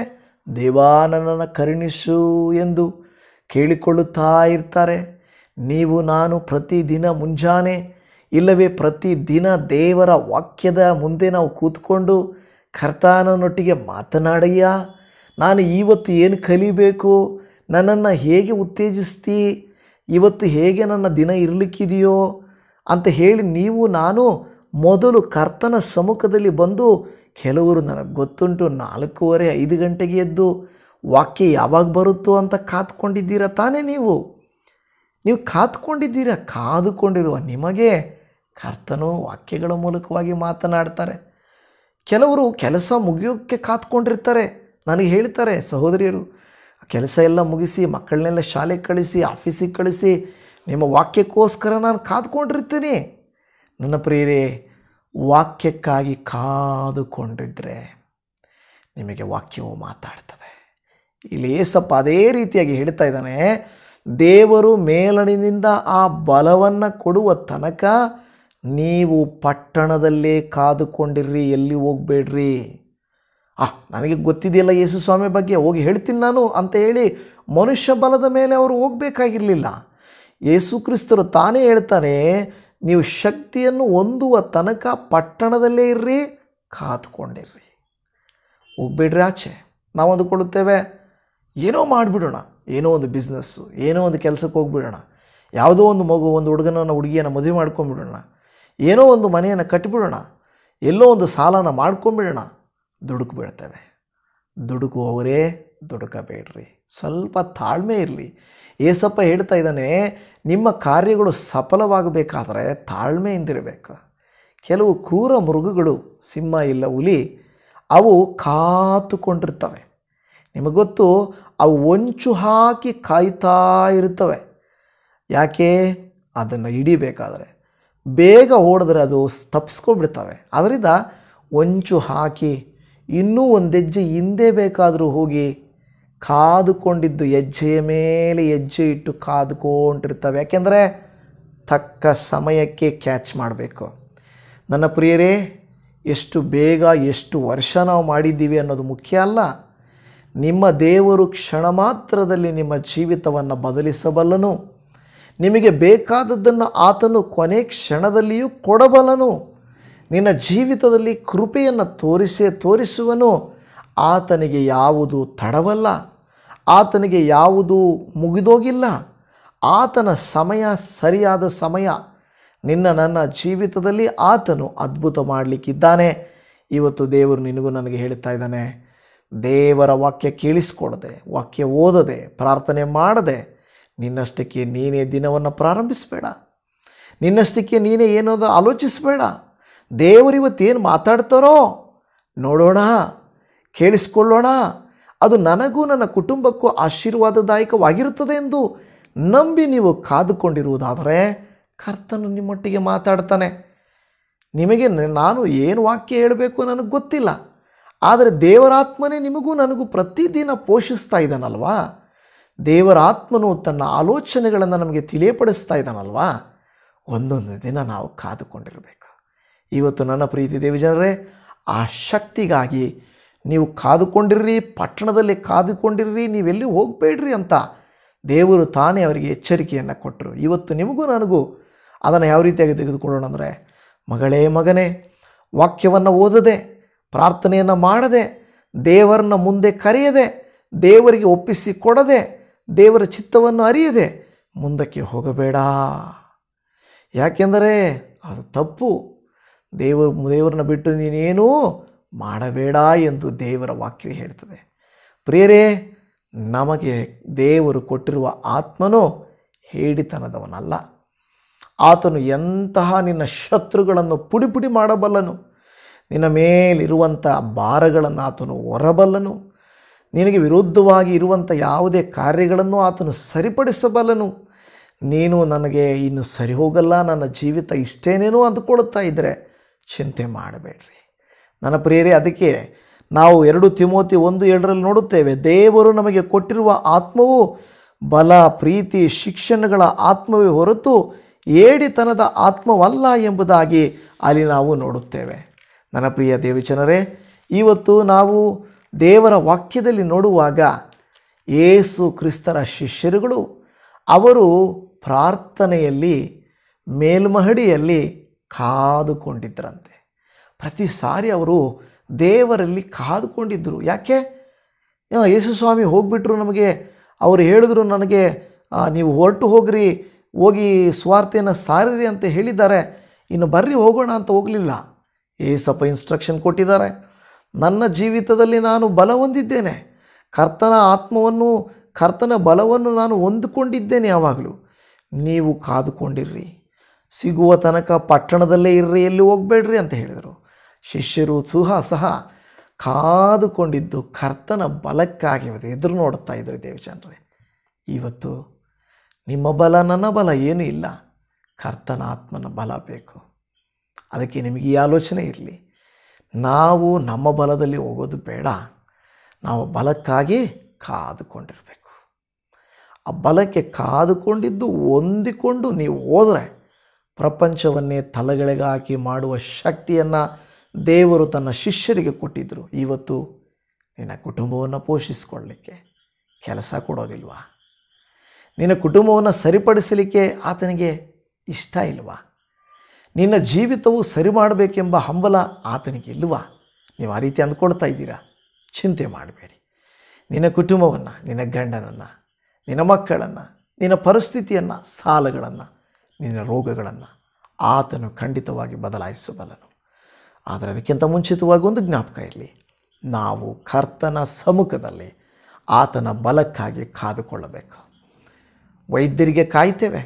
ದೇವಾನನ ಕರುಣಿಸು ಎಂದು ಕೇಳಿಕೊಳ್ಳುತ್ತಾ ಇರ್ತಾರೆ ನೀವು ನಾನು ಪ್ರತಿದಿನ ಮುಂಜಾನೆ ಇಲ್ಲವೇ ಪ್ರತಿದಿನ ದೇವರ ವಾಕ್ಯದ ಮುಂದೆ ನಾವು ಕೂತ್ಕೊಂಡು ಕರ್ತಾನನೊಟ್ಟಿಗೆ ಮಾತನಾಡಯ್ಯ ನಾನು ಇವತ್ತು ಏನು ಕಲಿಬೇಕು ನನ್ನನ್ನು ಹೇಗೆ ಉತ್ತೇಜಿಸ್ತೀ ಇವತ್ತು ಹೇಗೆ ನನ್ನ ದಿನ ಇರಲಿಕ್ಕಿದೆಯೋ ಅಂತ ಹೇಳಿ ನೀವು ನಾನು ಮೊದಲು ಕರ್ತನ ಸಮ್ಮುಖದಲ್ಲಿ ಬಂದು ಕೆಲವರು ನನಗೆ ಗೊತ್ತುಂಟು ನಾಲ್ಕೂವರೆ ಐದು ಗಂಟೆಗೆ ಎದ್ದು ವಾಕ್ಯ ಯಾವಾಗ ಬರುತ್ತೋ ಅಂತ ಕಾತ್ಕೊಂಡಿದ್ದೀರಾ ತಾನೇ ನೀವು ನೀವು ಕಾತ್ಕೊಂಡಿದ್ದೀರಾ ಕಾದುಕೊಂಡಿರುವ ನಿಮಗೆ ಕರ್ತನು ವಾಕ್ಯಗಳ ಮೂಲಕವಾಗಿ ಮಾತನಾಡ್ತಾರೆ ಕೆಲವರು ಕೆಲಸ ಮುಗಿಯೋಕ್ಕೆ ಕಾತ್ಕೊಂಡಿರ್ತಾರೆ ನನಗೆ ಹೇಳ್ತಾರೆ ಸಹೋದರಿಯರು ಕೆಲಸ ಎಲ್ಲ ಮುಗಿಸಿ ಮಕ್ಕಳನ್ನೆಲ್ಲ ಶಾಲೆಗೆ ಕಳಿಸಿ ಆಫೀಸಿಗೆ ಕಳಿಸಿ ನಿಮ್ಮ ವಾಕ್ಯಕ್ಕೋಸ್ಕರ ನಾನು ಕಾದುಕೊಂಡಿರ್ತೀನಿ ನನ್ನ ಪ್ರಿಯರೇ ವಾಕ್ಯಕ್ಕಾಗಿ ಕಾದುಕೊಂಡಿದ್ರೆ ನಿಮಗೆ ವಾಕ್ಯವು ಮಾತಾಡ್ತದೆ ಇಲ್ಲಿ ಏಸಪ್ಪ ಅದೇ ರೀತಿಯಾಗಿ ಹೇಳ್ತಾ ಇದ್ದಾನೆ ದೇವರು ಮೇಲಣಿನಿಂದ ಆ ಬಲವನ್ನು ಕೊಡುವ ತನಕ ನೀವು ಪಟ್ಟಣದಲ್ಲೇ ಕಾದುಕೊಂಡಿರ್ರಿ ಎಲ್ಲಿ ಹೋಗ್ಬೇಡ್ರಿ ಆ ನನಗೆ ಗೊತ್ತಿದೆಯಲ್ಲ ಯೇಸು ಸ್ವಾಮಿ ಬಗ್ಗೆ ಹೋಗಿ ಹೇಳ್ತೀನಿ ನಾನು ಅಂತ ಹೇಳಿ ಮನುಷ್ಯ ಬಲದ ಮೇಲೆ ಅವರು ಹೋಗಬೇಕಾಗಿರಲಿಲ್ಲ ಯೇಸು ಕ್ರಿಸ್ತರು ತಾನೇ ಹೇಳ್ತಾನೆ ನೀವು ಶಕ್ತಿಯನ್ನು ಹೊಂದುವ ತನಕ ಪಟ್ಟಣದಲ್ಲೇ ಇರ್ರಿ ಕಾದುಕೊಂಡಿರ್ರಿ ಹೋಗ್ಬೇಡ್ರಿ ಆಚೆ ನಾವು ಅಂದುಕೊಳ್ಳುತ್ತೇವೆ ಏನೋ ಮಾಡಿಬಿಡೋಣ ಏನೋ ಒಂದು ಬಿಸ್ನೆಸ್ಸು ಏನೋ ಒಂದು ಕೆಲಸಕ್ಕೆ ಹೋಗ್ಬಿಡೋಣ ಯಾವುದೋ ಒಂದು ಮಗು ಒಂದು ಹುಡುಗನ ಹುಡುಗಿಯನ್ನು ಮದುವೆ ಮಾಡ್ಕೊಂಬಿಡೋಣ ಏನೋ ಒಂದು ಮನೆಯನ್ನು ಕಟ್ಟಿಬಿಡೋಣ ಎಲ್ಲೋ ಒಂದು ಸಾಲನ ಮಾಡ್ಕೊಂಬಿಡೋಣ ದುಡುಕು ದುಡುಕುವವರೇ ದುಡುಕಬೇಡ್ರಿ ಸ್ವಲ್ಪ ತಾಳ್ಮೆ ಇರಲಿ ಏಸಪ್ಪ ಹೇಳ್ತಾ ಇದ್ದಾನೆ ನಿಮ್ಮ ಕಾರ್ಯಗಳು ಸಫಲವಾಗಬೇಕಾದರೆ ತಾಳ್ಮೆಯಿಂದಿರಬೇಕು ಕೆಲವು ಕ್ರೂರ ಮೃಗಗಳು ಸಿಂಹ ಇಲ್ಲ ಹುಲಿ ಅವು ಕಾತುಕೊಂಡಿರ್ತವೆ ನಿಮಗೊತ್ತು ಅವು ಒಂಚು ಹಾಕಿ ಕಾಯ್ತಾ ಇರ್ತವೆ ಯಾಕೆ ಅದನ್ನು ಹಿಡಿಬೇಕಾದರೆ ಬೇಗ ಓಡಿದ್ರೆ ಅದು ತಪ್ಪಿಸ್ಕೊಂಡ್ಬಿಡ್ತವೆ ಅದರಿಂದ ಒಂಚು ಹಾಕಿ ಇನ್ನೂ ಒಂದು ಹೆಜ್ಜೆ ಹಿಂದೆ ಬೇಕಾದರೂ ಹೋಗಿ ಕಾದುಕೊಂಡಿದ್ದು ಹೆಜ್ಜೆಯ ಮೇಲೆ ಹೆಜ್ಜೆ ಇಟ್ಟು ಕಾದುಕೊಂಡಿರ್ತವೆ ಯಾಕೆಂದರೆ ತಕ್ಕ ಸಮಯಕ್ಕೆ ಕ್ಯಾಚ್ ಮಾಡಬೇಕು ನನ್ನ ಪ್ರಿಯರೇ ಎಷ್ಟು ಬೇಗ ಎಷ್ಟು ವರ್ಷ ನಾವು ಮಾಡಿದ್ದೀವಿ ಅನ್ನೋದು ಮುಖ್ಯ ಅಲ್ಲ ನಿಮ್ಮ ದೇವರು ಕ್ಷಣ ಮಾತ್ರದಲ್ಲಿ ನಿಮ್ಮ ಜೀವಿತವನ್ನು ಬದಲಿಸಬಲ್ಲನು ನಿಮಗೆ ಬೇಕಾದದ್ದನ್ನು ಆತನು ಕೊನೆ ಕ್ಷಣದಲ್ಲಿಯೂ ಕೊಡಬಲ್ಲನು ನಿನ್ನ ಜೀವಿತದಲ್ಲಿ ಕೃಪೆಯನ್ನು ತೋರಿಸೇ ತೋರಿಸುವನು ಆತನಿಗೆ ಯಾವುದು ತಡವಲ್ಲ ಆತನಿಗೆ ಯಾವುದು ಮುಗಿದೋಗಿಲ್ಲ ಆತನ ಸಮಯ ಸರಿಯಾದ ಸಮಯ ನಿನ್ನ ನನ್ನ ಜೀವಿತದಲ್ಲಿ ಆತನು ಅದ್ಭುತ ಮಾಡಲಿಕ್ಕಿದ್ದಾನೆ ಇವತ್ತು ದೇವರು ನಿನಗೂ ನನಗೆ ಹೇಳ್ತಾ ಇದ್ದಾನೆ ದೇವರ ವಾಕ್ಯ ಕೇಳಿಸ್ಕೊಡದೆ ವಾಕ್ಯ ಓದದೆ ಪ್ರಾರ್ಥನೆ ಮಾಡದೆ ನಿನ್ನಷ್ಟಕ್ಕೆ ನೀನೇ ದಿನವನ್ನು ಪ್ರಾರಂಭಿಸಬೇಡ ನಿನ್ನಷ್ಟಕ್ಕೆ ನೀನೇ ಏನೋದು ಆಲೋಚಿಸಬೇಡ ದೇವರಿವತ್ತೇನು ಮಾತಾಡ್ತಾರೋ ನೋಡೋಣ ಕೇಳಿಸ್ಕೊಳ್ಳೋಣ ಅದು ನನಗೂ ನನ್ನ ಕುಟುಂಬಕ್ಕೂ ಆಶೀರ್ವಾದದಾಯಕವಾಗಿರುತ್ತದೆ ಎಂದು ನಂಬಿ ನೀವು ಕಾದುಕೊಂಡಿರುವುದಾದರೆ ಕರ್ತನು ನಿಮ್ಮೊಟ್ಟಿಗೆ ಮಾತಾಡ್ತಾನೆ ನಿಮಗೆ ನಾನು ಏನು ವಾಕ್ಯ ಹೇಳಬೇಕು ನನಗೆ ಗೊತ್ತಿಲ್ಲ ಆದರೆ ದೇವರಾತ್ಮನೇ ನಿಮಗೂ ನನಗೂ ಪ್ರತಿದಿನ ಪೋಷಿಸ್ತಾ ಇದ್ದಾನಲ್ವಾ ದೇವರಾತ್ಮನು ತನ್ನ ಆಲೋಚನೆಗಳನ್ನು ನಮಗೆ ತಿಳಿಯಪಡಿಸ್ತಾ ಇದ್ದಾನಲ್ವಾ ಒಂದೊಂದು ದಿನ ನಾವು ಕಾದುಕೊಂಡಿರಬೇಕು ಇವತ್ತು ನನ್ನ ಪ್ರೀತಿ ದೇವಿ ಜನರೇ ಆ ಶಕ್ತಿಗಾಗಿ ನೀವು ಕಾದುಕೊಂಡಿರ್ರಿ ಪಟ್ಟಣದಲ್ಲಿ ಕಾದುಕೊಂಡಿರ್ರಿ ನೀವೆಲ್ಲಿ ಹೋಗಬೇಡ್ರಿ ಅಂತ ದೇವರು ತಾನೇ ಅವರಿಗೆ ಎಚ್ಚರಿಕೆಯನ್ನು ಕೊಟ್ಟರು ಇವತ್ತು ನಿಮಗೂ ನನಗೂ ಅದನ್ನು ಯಾವ ರೀತಿಯಾಗಿ ತೆಗೆದುಕೊಳ್ಳೋಣ ಅಂದರೆ ಮಗಳೇ ಮಗನೇ ವಾಕ್ಯವನ್ನು ಓದದೆ ಪ್ರಾರ್ಥನೆಯನ್ನು ಮಾಡದೆ ದೇವರನ್ನ ಮುಂದೆ ಕರೆಯದೆ ದೇವರಿಗೆ ಒಪ್ಪಿಸಿ ಕೊಡದೆ ದೇವರ ಚಿತ್ತವನ್ನು ಅರಿಯದೆ ಮುಂದಕ್ಕೆ ಹೋಗಬೇಡ ಯಾಕೆಂದರೆ ಅದು ತಪ್ಪು ದೇವ ದೇವರನ್ನ ಬಿಟ್ಟು ನೀನೇನೂ ಮಾಡಬೇಡ ಎಂದು ದೇವರ ವಾಕ್ಯ ಹೇಳ್ತದೆ ಪ್ರಿಯರೇ ನಮಗೆ ದೇವರು ಕೊಟ್ಟಿರುವ ಆತ್ಮನು ಹೇಳಿತನದವನಲ್ಲ ಆತನು ಎಂತಹ ನಿನ್ನ ಶತ್ರುಗಳನ್ನು ಪುಡಿ ಪುಡಿ ಮಾಡಬಲ್ಲನು ನಿನ್ನ ಮೇಲಿರುವಂಥ ಭಾರಗಳನ್ನು ಆತನು ಹೊರಬಲ್ಲನು ನಿನಗೆ ವಿರುದ್ಧವಾಗಿ ಇರುವಂಥ ಯಾವುದೇ ಕಾರ್ಯಗಳನ್ನು ಆತನು ಸರಿಪಡಿಸಬಲ್ಲನು ನೀನು ನನಗೆ ಇನ್ನು ಸರಿ ಹೋಗಲ್ಲ ನನ್ನ ಜೀವಿತ ಇಷ್ಟೇನೇನೋ ಅಂದುಕೊಳ್ಳುತ್ತಾ ಇದ್ದರೆ ಚಿಂತೆ ಮಾಡಬೇಡ್ರಿ ನನ್ನ ಪ್ರಿಯರೇ ಅದಕ್ಕೆ ನಾವು ಎರಡು ತಿಮೋತಿ ಒಂದು ಎರಡರಲ್ಲಿ ನೋಡುತ್ತೇವೆ ದೇವರು ನಮಗೆ ಕೊಟ್ಟಿರುವ ಆತ್ಮವು ಬಲ ಪ್ರೀತಿ ಶಿಕ್ಷಣಗಳ ಆತ್ಮವೇ ಹೊರತು ಏಡಿತನದ ಆತ್ಮವಲ್ಲ ಎಂಬುದಾಗಿ ಅಲ್ಲಿ ನಾವು ನೋಡುತ್ತೇವೆ ನನ್ನ ಪ್ರಿಯ ದೇವಜನರೇ ಇವತ್ತು ನಾವು ದೇವರ ವಾಕ್ಯದಲ್ಲಿ ನೋಡುವಾಗ ಏಸು ಕ್ರಿಸ್ತರ ಶಿಷ್ಯರುಗಳು ಅವರು ಪ್ರಾರ್ಥನೆಯಲ್ಲಿ ಮೇಲ್ಮಹಡಿಯಲ್ಲಿ ಕಾದುಕೊಂಡಿದ್ದರಂತೆ ಪ್ರತಿ ಸಾರಿ ಅವರು ದೇವರಲ್ಲಿ ಕಾದುಕೊಂಡಿದ್ದರು ಯಾಕೆ ಯೇಸು ಸ್ವಾಮಿ ಹೋಗ್ಬಿಟ್ರು ನಮಗೆ ಅವರು ಹೇಳಿದ್ರು ನನಗೆ ನೀವು ಹೊರಟು ಹೋಗ್ರಿ ಹೋಗಿ ಸ್ವಾರ್ಥೆಯನ್ನು ಸಾರಿರಿ ಅಂತ ಹೇಳಿದ್ದಾರೆ ಇನ್ನು ಬರ್ರಿ ಹೋಗೋಣ ಅಂತ ಹೋಗಲಿಲ್ಲ ಏಸಪ್ಪ ಇನ್ಸ್ಟ್ರಕ್ಷನ್ ಕೊಟ್ಟಿದ್ದಾರೆ ನನ್ನ ಜೀವಿತದಲ್ಲಿ ನಾನು ಬಲ ಹೊಂದಿದ್ದೇನೆ ಕರ್ತನ ಆತ್ಮವನ್ನು ಕರ್ತನ ಬಲವನ್ನು ನಾನು ಹೊಂದಿಕೊಂಡಿದ್ದೇನೆ ಯಾವಾಗಲೂ ನೀವು ಕಾದುಕೊಂಡಿರ್ರಿ ಸಿಗುವ ತನಕ ಪಟ್ಟಣದಲ್ಲೇ ಇರ್ರಿ ಎಲ್ಲಿ ಹೋಗಬೇಡ್ರಿ ಅಂತ ಹೇಳಿದರು ಶಿಷ್ಯರು ಸುಹ ಸಹ ಕಾದುಕೊಂಡಿದ್ದು ಕರ್ತನ ಬಲಕ್ಕಾಗಿ ಎದುರು ನೋಡ್ತಾ ಇದ್ದರು ದೇವಚಂದ್ರೇ ಇವತ್ತು ನಿಮ್ಮ ಬಲ ನನ್ನ ಬಲ ಏನೂ ಇಲ್ಲ ಕರ್ತನ ಆತ್ಮನ ಬಲ ಬೇಕು ಅದಕ್ಕೆ ನಿಮಗೆ ಈ ಆಲೋಚನೆ ಇರಲಿ ನಾವು ನಮ್ಮ ಬಲದಲ್ಲಿ ಹೋಗೋದು ಬೇಡ ನಾವು ಬಲಕ್ಕಾಗಿ ಕಾದುಕೊಂಡಿರಬೇಕು ಆ ಬಲಕ್ಕೆ ಕಾದುಕೊಂಡಿದ್ದು ಹೊಂದಿಕೊಂಡು ನೀವು ಹೋದರೆ ಪ್ರಪಂಚವನ್ನೇ ತಲೆಗಳಿಗೆ ಹಾಕಿ ಮಾಡುವ ಶಕ್ತಿಯನ್ನು ದೇವರು ತನ್ನ ಶಿಷ್ಯರಿಗೆ ಕೊಟ್ಟಿದ್ದರು ಇವತ್ತು ನಿನ್ನ ಕುಟುಂಬವನ್ನು ಪೋಷಿಸಿಕೊಳ್ಳಲಿಕ್ಕೆ ಕೆಲಸ ಕೊಡೋದಿಲ್ವಾ ನಿನ್ನ ಕುಟುಂಬವನ್ನು ಸರಿಪಡಿಸಲಿಕ್ಕೆ ಆತನಿಗೆ ಇಷ್ಟ ಇಲ್ವಾ ನಿನ್ನ ಜೀವಿತವು ಸರಿ ಮಾಡಬೇಕೆಂಬ ಹಂಬಲ ಆತನಿಗೆ ಇಲ್ವಾ ನೀವು ಆ ರೀತಿ ಅಂದ್ಕೊಳ್ತಾ ಇದ್ದೀರಾ ಚಿಂತೆ ಮಾಡಬೇಡಿ ನಿನ್ನ ಕುಟುಂಬವನ್ನು ನಿನ್ನ ಗಂಡನನ್ನು ನಿನ್ನ ಮಕ್ಕಳನ್ನು ನಿನ್ನ ಪರಿಸ್ಥಿತಿಯನ್ನು ಸಾಲಗಳನ್ನು ನಿನ್ನ ರೋಗಗಳನ್ನು ಆತನು ಖಂಡಿತವಾಗಿ ಬದಲಾಯಿಸಬಲ್ಲನು ಆದರೆ ಅದಕ್ಕಿಂತ ಮುಂಚಿತವಾಗಿ ಒಂದು ಜ್ಞಾಪಕ ಇರಲಿ ನಾವು ಕರ್ತನ ಸಮ್ಮುಖದಲ್ಲಿ ಆತನ ಬಲಕ್ಕಾಗಿ ಕಾದುಕೊಳ್ಳಬೇಕು ವೈದ್ಯರಿಗೆ ಕಾಯ್ತೇವೆ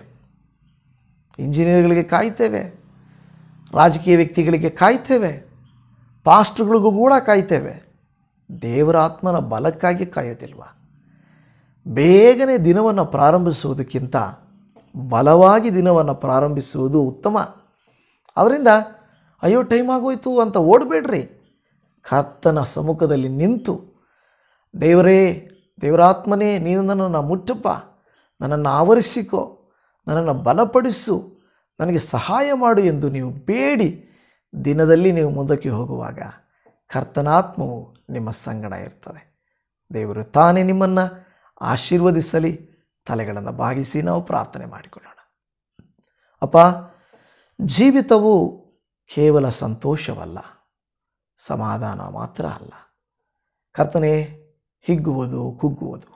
ಇಂಜಿನಿಯರ್ಗಳಿಗೆ ಕಾಯ್ತೇವೆ ರಾಜಕೀಯ ವ್ಯಕ್ತಿಗಳಿಗೆ ಕಾಯ್ತೇವೆ ಪಾಸ್ಟ್ಗಳಿಗೂ ಕೂಡ ಕಾಯ್ತೇವೆ ದೇವರಾತ್ಮನ ಬಲಕ್ಕಾಗಿ ಕಾಯೋದಿಲ್ವ ಬೇಗನೆ ದಿನವನ್ನು ಪ್ರಾರಂಭಿಸುವುದಕ್ಕಿಂತ ಬಲವಾಗಿ ದಿನವನ್ನು ಪ್ರಾರಂಭಿಸುವುದು ಉತ್ತಮ ಅದರಿಂದ ಅಯ್ಯೋ ಟೈಮ್ ಆಗೋಯ್ತು ಅಂತ ಓಡಬೇಡ್ರಿ ಕತ್ತನ ಸಮ್ಮುಖದಲ್ಲಿ ನಿಂತು ದೇವರೇ ದೇವರಾತ್ಮನೇ ನೀನು ನನ್ನನ್ನು ಮುಟ್ಟಪ್ಪ ನನ್ನನ್ನು ಆವರಿಸಿಕೋ ನನ್ನನ್ನು ಬಲಪಡಿಸು ನನಗೆ ಸಹಾಯ ಮಾಡು ಎಂದು ನೀವು ಬೇಡಿ ದಿನದಲ್ಲಿ ನೀವು ಮುಂದಕ್ಕೆ ಹೋಗುವಾಗ ಕರ್ತನಾತ್ಮವು ನಿಮ್ಮ ಸಂಗಡ ಇರ್ತದೆ ದೇವರು ತಾನೇ ನಿಮ್ಮನ್ನು ಆಶೀರ್ವದಿಸಲಿ ತಲೆಗಳನ್ನು ಬಾಗಿಸಿ ನಾವು ಪ್ರಾರ್ಥನೆ ಮಾಡಿಕೊಳ್ಳೋಣ ಅಪ್ಪ ಜೀವಿತವು ಕೇವಲ ಸಂತೋಷವಲ್ಲ ಸಮಾಧಾನ ಮಾತ್ರ ಅಲ್ಲ ಕರ್ತನೆ ಹಿಗ್ಗುವುದು ಕುಗ್ಗುವುದು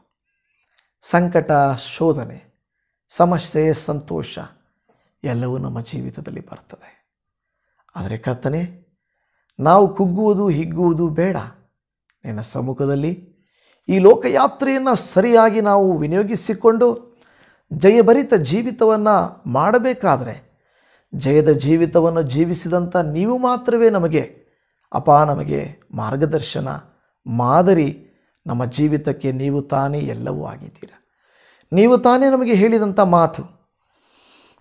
ಸಂಕಟ ಶೋಧನೆ ಸಮಸ್ಯೆ ಸಂತೋಷ ಎಲ್ಲವೂ ನಮ್ಮ ಜೀವಿತದಲ್ಲಿ ಬರ್ತದೆ ಆದರೆ ಕರ್ತನೆ ನಾವು ಕುಗ್ಗುವುದು ಹಿಗ್ಗುವುದು ಬೇಡ ನಿನ್ನ ಸಮ್ಮುಖದಲ್ಲಿ ಈ ಲೋಕಯಾತ್ರೆಯನ್ನು ಸರಿಯಾಗಿ ನಾವು ವಿನಿಯೋಗಿಸಿಕೊಂಡು ಜಯಭರಿತ ಜೀವಿತವನ್ನು ಮಾಡಬೇಕಾದರೆ ಜಯದ ಜೀವಿತವನ್ನು ಜೀವಿಸಿದಂಥ ನೀವು ಮಾತ್ರವೇ ನಮಗೆ ಅಪ ನಮಗೆ ಮಾರ್ಗದರ್ಶನ ಮಾದರಿ ನಮ್ಮ ಜೀವಿತಕ್ಕೆ ನೀವು ತಾನೇ ಎಲ್ಲವೂ ಆಗಿದ್ದೀರ ನೀವು ತಾನೇ ನಮಗೆ ಹೇಳಿದಂಥ ಮಾತು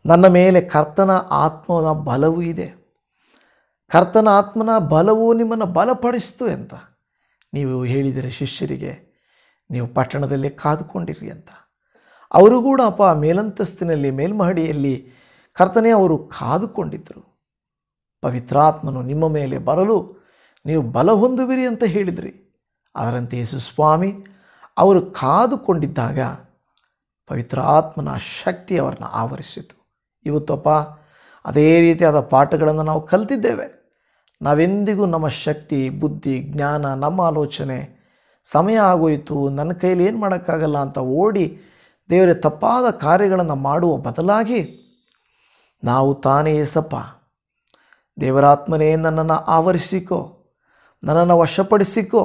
ನನ್ನ ಮೇಲೆ ಕರ್ತನ ಆತ್ಮದ ಬಲವೂ ಇದೆ ಕರ್ತನ ಆತ್ಮನ ಬಲವು ನಿಮ್ಮನ್ನು ಬಲಪಡಿಸ್ತು ಅಂತ ನೀವು ಹೇಳಿದರೆ ಶಿಷ್ಯರಿಗೆ ನೀವು ಪಟ್ಟಣದಲ್ಲಿ ಕಾದುಕೊಂಡಿರಿ ಅಂತ ಅವರು ಕೂಡ ಅಪ್ಪ ಮೇಲಂತಸ್ತಿನಲ್ಲಿ ಮೇಲ್ಮಹಡಿಯಲ್ಲಿ ಕರ್ತನೇ ಅವರು ಕಾದುಕೊಂಡಿದ್ದರು ಪವಿತ್ರಾತ್ಮನು ನಿಮ್ಮ ಮೇಲೆ ಬರಲು ನೀವು ಬಲ ಹೊಂದುವಿರಿ ಅಂತ ಹೇಳಿದ್ರಿ ಅದರಂತೆ ಸ್ವಾಮಿ ಅವರು ಕಾದುಕೊಂಡಿದ್ದಾಗ ಪವಿತ್ರಾತ್ಮನ ಶಕ್ತಿ ಅವರನ್ನು ಆವರಿಸಿತು ಇವತ್ತಪ್ಪ ಅದೇ ರೀತಿಯಾದ ಪಾಠಗಳನ್ನು ನಾವು ಕಲ್ತಿದ್ದೇವೆ ನಾವೆಂದಿಗೂ ನಮ್ಮ ಶಕ್ತಿ ಬುದ್ಧಿ ಜ್ಞಾನ ನಮ್ಮ ಆಲೋಚನೆ ಸಮಯ ಆಗೋಯಿತು ನನ್ನ ಕೈಲಿ ಏನು ಮಾಡೋಕ್ಕಾಗಲ್ಲ ಅಂತ ಓಡಿ ದೇವರ ತಪ್ಪಾದ ಕಾರ್ಯಗಳನ್ನು ಮಾಡುವ ಬದಲಾಗಿ ನಾವು ತಾನೇ ಸಪ್ಪ ದೇವರಾತ್ಮನೇ ನನ್ನನ್ನು ಆವರಿಸಿಕೋ ನನ್ನನ್ನು ವಶಪಡಿಸಿಕೋ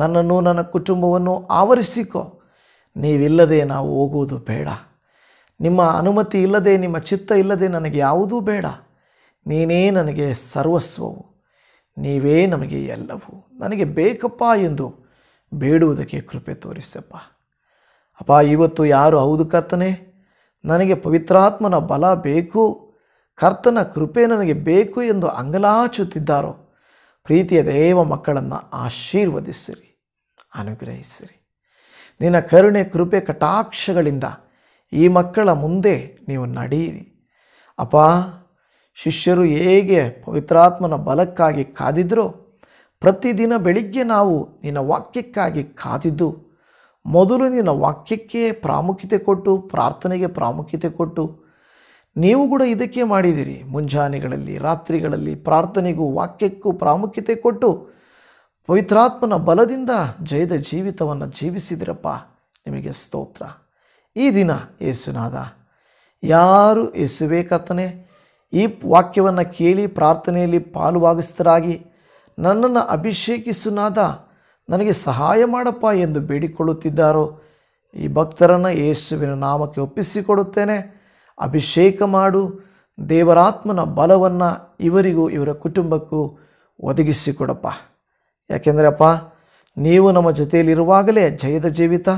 ನನ್ನನ್ನು ನನ್ನ ಕುಟುಂಬವನ್ನು ಆವರಿಸಿಕೋ ನೀವಿಲ್ಲದೆ ನಾವು ಹೋಗುವುದು ಬೇಡ ನಿಮ್ಮ ಅನುಮತಿ ಇಲ್ಲದೆ ನಿಮ್ಮ ಚಿತ್ತ ಇಲ್ಲದೆ ನನಗೆ ಯಾವುದೂ ಬೇಡ ನೀನೇ ನನಗೆ ಸರ್ವಸ್ವವು ನೀವೇ ನಮಗೆ ಎಲ್ಲವೂ ನನಗೆ ಬೇಕಪ್ಪ ಎಂದು ಬೇಡುವುದಕ್ಕೆ ಕೃಪೆ ತೋರಿಸಪ್ಪ ಅಪ್ಪ ಇವತ್ತು ಯಾರು ಹೌದು ಕರ್ತನೆ ನನಗೆ ಪವಿತ್ರಾತ್ಮನ ಬಲ ಬೇಕು ಕರ್ತನ ಕೃಪೆ ನನಗೆ ಬೇಕು ಎಂದು ಅಂಗಲಾಚುತ್ತಿದ್ದಾರೋ ಪ್ರೀತಿಯ ದೇವ ಮಕ್ಕಳನ್ನು ಆಶೀರ್ವದಿಸಿರಿ ಅನುಗ್ರಹಿಸಿರಿ ನಿನ್ನ ಕರುಣೆ ಕೃಪೆ ಕಟಾಕ್ಷಗಳಿಂದ ಈ ಮಕ್ಕಳ ಮುಂದೆ ನೀವು ನಡೆಯಿರಿ ಅಪ್ಪ ಶಿಷ್ಯರು ಹೇಗೆ ಪವಿತ್ರಾತ್ಮನ ಬಲಕ್ಕಾಗಿ ಕಾದಿದ್ರೋ ಪ್ರತಿದಿನ ಬೆಳಿಗ್ಗೆ ನಾವು ನಿನ್ನ ವಾಕ್ಯಕ್ಕಾಗಿ ಕಾದಿದ್ದು ಮೊದಲು ನಿನ್ನ ವಾಕ್ಯಕ್ಕೆ ಪ್ರಾಮುಖ್ಯತೆ ಕೊಟ್ಟು ಪ್ರಾರ್ಥನೆಗೆ ಪ್ರಾಮುಖ್ಯತೆ ಕೊಟ್ಟು ನೀವು ಕೂಡ ಇದಕ್ಕೆ ಮಾಡಿದಿರಿ ಮುಂಜಾನೆಗಳಲ್ಲಿ ರಾತ್ರಿಗಳಲ್ಲಿ ಪ್ರಾರ್ಥನೆಗೂ ವಾಕ್ಯಕ್ಕೂ ಪ್ರಾಮುಖ್ಯತೆ ಕೊಟ್ಟು ಪವಿತ್ರಾತ್ಮನ ಬಲದಿಂದ ಜಯದ ಜೀವಿತವನ್ನು ಜೀವಿಸಿದಿರಪ್ಪ ನಿಮಗೆ ಸ್ತೋತ್ರ ಈ ದಿನ ಯೇಸುನಾದ ಯಾರು ಯೇಸುವೇ ಕರ್ತನೆ ಈ ವಾಕ್ಯವನ್ನು ಕೇಳಿ ಪ್ರಾರ್ಥನೆಯಲ್ಲಿ ಪಾಲುವಾಗಿಸ್ತರಾಗಿ ನನ್ನನ್ನು ಅಭಿಷೇಕಿಸುನಾದ ನನಗೆ ಸಹಾಯ ಮಾಡಪ್ಪ ಎಂದು ಬೇಡಿಕೊಳ್ಳುತ್ತಿದ್ದಾರೋ ಈ ಭಕ್ತರನ್ನು ಯೇಸುವಿನ ನಾಮಕ್ಕೆ ಒಪ್ಪಿಸಿಕೊಡುತ್ತೇನೆ ಅಭಿಷೇಕ ಮಾಡು ದೇವರಾತ್ಮನ ಬಲವನ್ನು ಇವರಿಗೂ ಇವರ ಕುಟುಂಬಕ್ಕೂ ಒದಗಿಸಿಕೊಡಪ್ಪ ಯಾಕೆಂದ್ರಪ್ಪ ನೀವು ನಮ್ಮ ಜೊತೆಯಲ್ಲಿರುವಾಗಲೇ ಜಯದ ಜೀವಿತ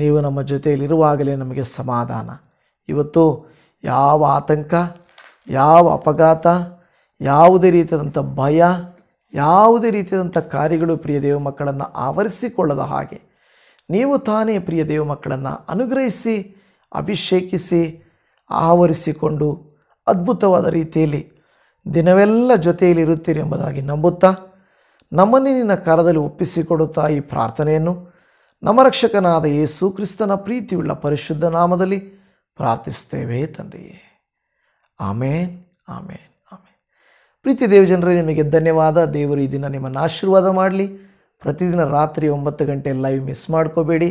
ನೀವು ನಮ್ಮ ಜೊತೆಯಲ್ಲಿರುವಾಗಲೇ ನಮಗೆ ಸಮಾಧಾನ ಇವತ್ತು ಯಾವ ಆತಂಕ ಯಾವ ಅಪಘಾತ ಯಾವುದೇ ರೀತಿಯಾದಂಥ ಭಯ ಯಾವುದೇ ರೀತಿಯಾದಂಥ ಕಾರ್ಯಗಳು ಪ್ರಿಯ ದೇವ ಮಕ್ಕಳನ್ನು ಆವರಿಸಿಕೊಳ್ಳದ ಹಾಗೆ ನೀವು ತಾನೇ ಪ್ರಿಯ ದೇವ ಮಕ್ಕಳನ್ನು ಅನುಗ್ರಹಿಸಿ ಅಭಿಷೇಕಿಸಿ ಆವರಿಸಿಕೊಂಡು ಅದ್ಭುತವಾದ ರೀತಿಯಲ್ಲಿ ದಿನವೆಲ್ಲ ಜೊತೆಯಲ್ಲಿ ಇರುತ್ತೀರಿ ಎಂಬುದಾಗಿ ನಂಬುತ್ತಾ ನಮ್ಮನ್ನೇ ನಿನ್ನ ಕರದಲ್ಲಿ ಒಪ್ಪಿಸಿಕೊಡುತ್ತಾ ಈ ಪ್ರಾರ್ಥನೆಯನ್ನು ನಮ್ಮ ರಕ್ಷಕನಾದ ಯೇಸು ಕ್ರಿಸ್ತನ ಪ್ರೀತಿಯುಳ್ಳ ಪರಿಶುದ್ಧ ನಾಮದಲ್ಲಿ ಪ್ರಾರ್ಥಿಸ್ತೇವೆ ತಂದೆಯೇ ಆಮೇನ್ ಆಮೇನ್ ಆಮೇನ್ ಪ್ರೀತಿ ದೇವಜನರೇ ನಿಮಗೆ ಧನ್ಯವಾದ ದೇವರು ಈ ದಿನ ನಿಮ್ಮನ್ನು ಆಶೀರ್ವಾದ ಮಾಡಲಿ ಪ್ರತಿದಿನ ರಾತ್ರಿ ಒಂಬತ್ತು ಗಂಟೆ ಲೈವ್ ಮಿಸ್ ಮಾಡ್ಕೋಬೇಡಿ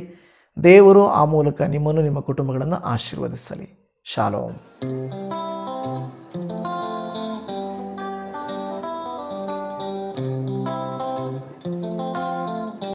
ದೇವರು ಆ ಮೂಲಕ ನಿಮ್ಮನ್ನು ನಿಮ್ಮ ಕುಟುಂಬಗಳನ್ನು ಆಶೀರ್ವದಿಸಲಿ ಶಾಲೋಮ್